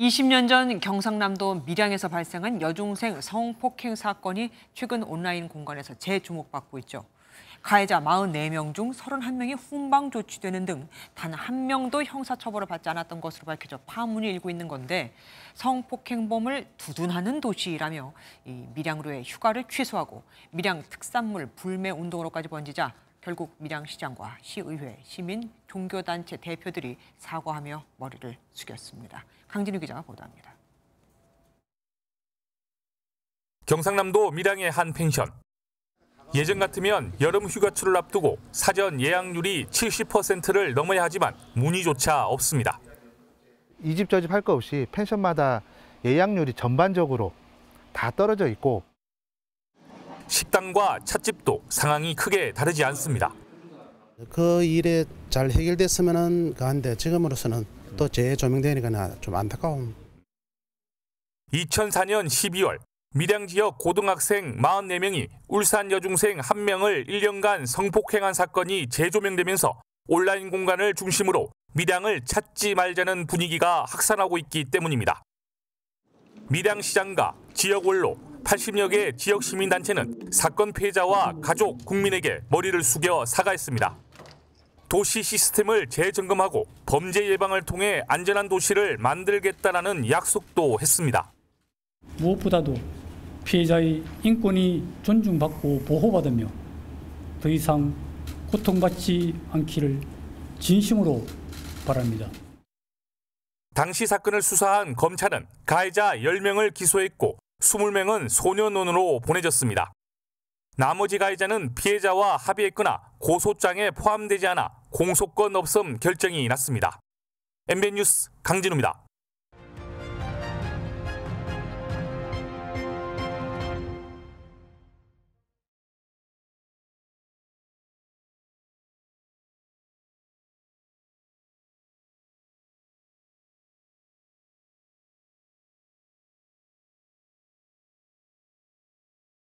20년 전 경상남도 밀양에서 발생한 여중생 성폭행 사건이 최근 온라인 공간에서 재주목받고 있죠. 가해자 44명 중 31명이 훈방 조치되는 등 단 한 명도 형사처벌을 받지 않았던 것으로 밝혀져 파문이 일고 있는 건데 성폭행범을 두둔하는 도시라며 이 밀양으로의 휴가를 취소하고 밀양 특산물 불매 운동으로까지 번지자 결국 밀양시장과 시의회, 시민, 종교단체 대표들이 사과하며 머리를 숙였습니다. 강진우 기자가 보도합니다. 경상남도 밀양의 한 펜션. 예전 같으면 여름 휴가철을 앞두고 사전 예약률이 70%를 넘어야 하지만 문의조차 없습니다. 이집저집할거 없이 펜션마다 예약률이 전반적으로 다 떨어져 있고 식당과 찻집도 상황이 크게 다르지 않습니다. 그 일에 잘 해결됐으면 가는데 그 지금으로서는 또 재조명되니까 좀 안타까움. 2004년 12월 밀양 지역 고등학생 44명이 울산 여중생 1명을 1년간 성폭행한 사건이 재조명되면서 온라인 공간을 중심으로 밀양을 찾지 말자는 분위기가 확산하고 있기 때문입니다. 밀양시장과 지역 원로, 80여 개 지역 시민단체는 사건 피해자와 가족, 국민에게 머리를 숙여 사과했습니다. 도시 시스템을 재점검하고 범죄 예방을 통해 안전한 도시를 만들겠다라는 약속도 했습니다. 무엇보다도 피해자의 인권이 존중받고 보호받으며 더 이상 고통받지 않기를 진심으로 바랍니다. 당시 사건을 수사한 검찰은 가해자 10명을 기소했고 20명은 소년원으로 보내졌습니다. 나머지 가해자는 피해자와 합의했거나 고소장에 포함되지 않아 공소권 없음 결정이 났습니다. MBN 뉴스 강진우입니다.